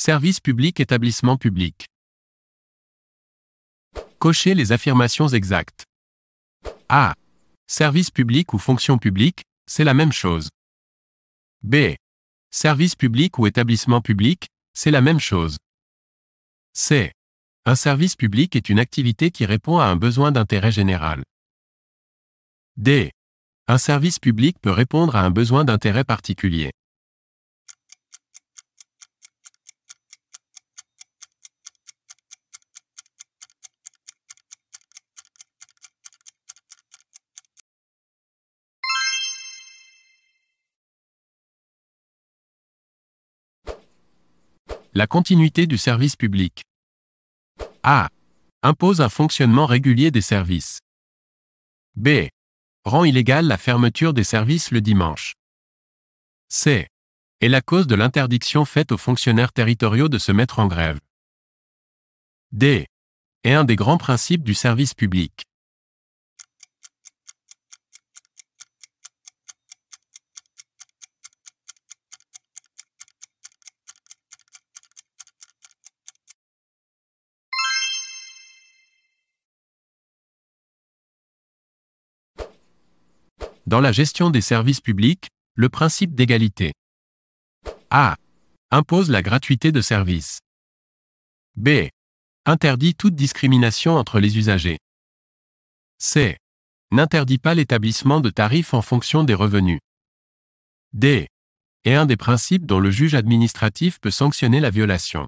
Service public établissement public. Cochez les affirmations exactes. A. Service public ou fonction publique, c'est la même chose. B. Service public ou établissement public, c'est la même chose. C. Un service public est une activité qui répond à un besoin d'intérêt général. D. Un service public peut répondre à un besoin d'intérêt particulier. La continuité du service public. A. Impose un fonctionnement régulier des services. B. Rend illégale la fermeture des services le dimanche. C. Est la cause de l'interdiction faite aux fonctionnaires territoriaux de se mettre en grève. D. Est un des grands principes du service public. dans la gestion des services publics, le principe d'égalité. A. Impose la gratuité de service B. Interdit toute discrimination entre les usagers. C. N'interdit pas l'établissement de tarifs en fonction des revenus. D. Est un des principes dont le juge administratif peut sanctionner la violation.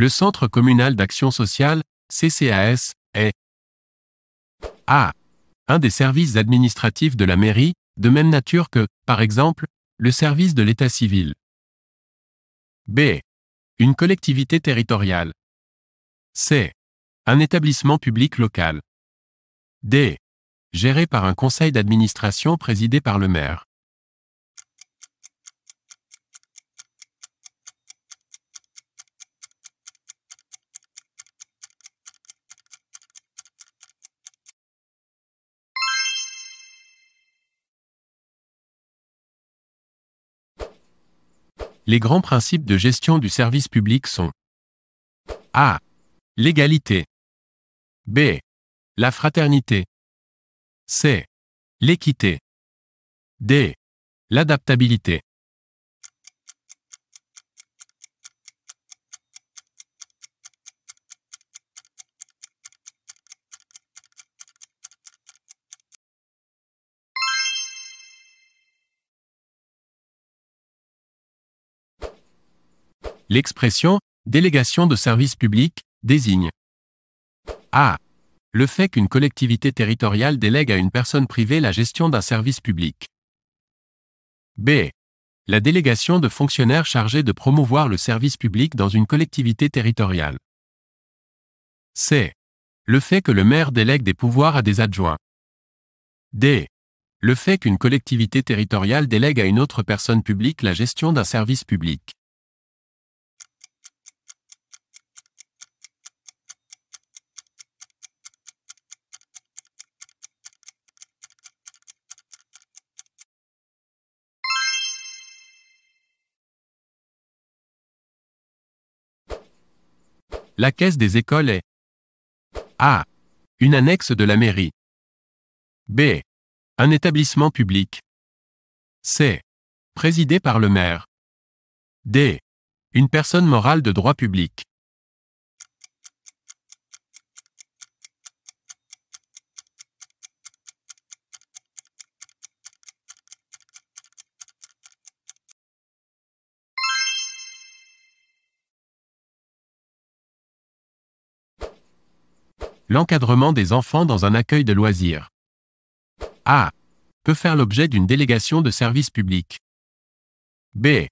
Le Centre communal d'action sociale, CCAS, est A. Un des services administratifs de la mairie, de même nature que, par exemple, le service de l'état civil. B. Une collectivité territoriale. C. Un établissement public local. D. Géré par un conseil d'administration présidé par le maire. Les grands principes de gestion du service public sont A. L'égalité. B. La fraternité. C. L'équité. D. L'adaptabilité. L'expression délégation de service public désigne a. Le fait qu'une collectivité territoriale délègue à une personne privée la gestion d'un service public. B. La délégation de fonctionnaires chargés de promouvoir le service public dans une collectivité territoriale. C. Le fait que le maire délègue des pouvoirs à des adjoints. D. Le fait qu'une collectivité territoriale délègue à une autre personne publique la gestion d'un service public. La caisse des écoles est A. Une annexe de la mairie. B. Un établissement public. C. Présidé par le maire. D. Une personne morale de droit public. l'encadrement des enfants dans un accueil de loisirs. A. Peut faire l'objet d'une délégation de service public. B.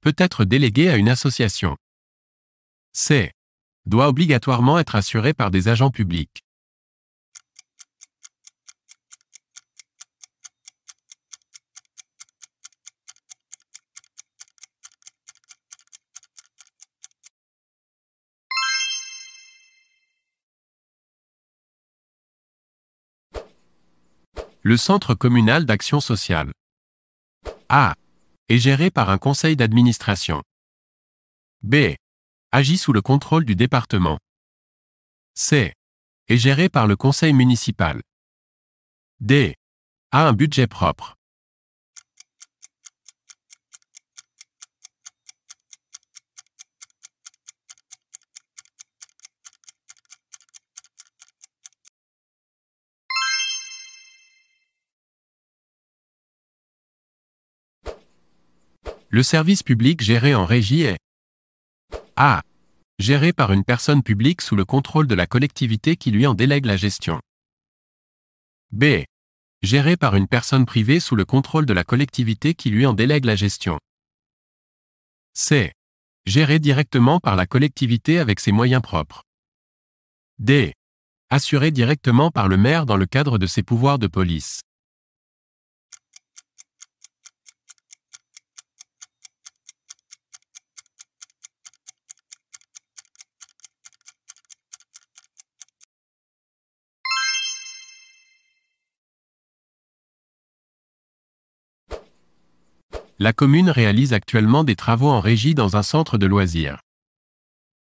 Peut être délégué à une association. C. Doit obligatoirement être assuré par des agents publics. le Centre communal d'action sociale A. Est géré par un conseil d'administration. B. Agit sous le contrôle du département. C. Est géré par le conseil municipal. D. A un budget propre. Le service public géré en régie est A. Géré par une personne publique sous le contrôle de la collectivité qui lui en délègue la gestion. B. Géré par une personne privée sous le contrôle de la collectivité qui lui en délègue la gestion. C. Géré directement par la collectivité avec ses moyens propres. D. Assuré directement par le maire dans le cadre de ses pouvoirs de police. la commune réalise actuellement des travaux en régie dans un centre de loisirs.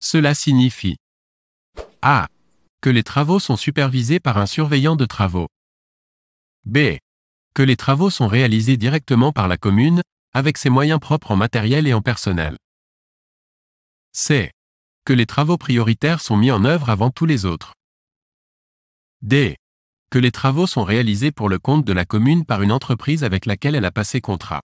Cela signifie A. Que les travaux sont supervisés par un surveillant de travaux. B. Que les travaux sont réalisés directement par la commune, avec ses moyens propres en matériel et en personnel. C. Que les travaux prioritaires sont mis en œuvre avant tous les autres. D. Que les travaux sont réalisés pour le compte de la commune par une entreprise avec laquelle elle a passé contrat.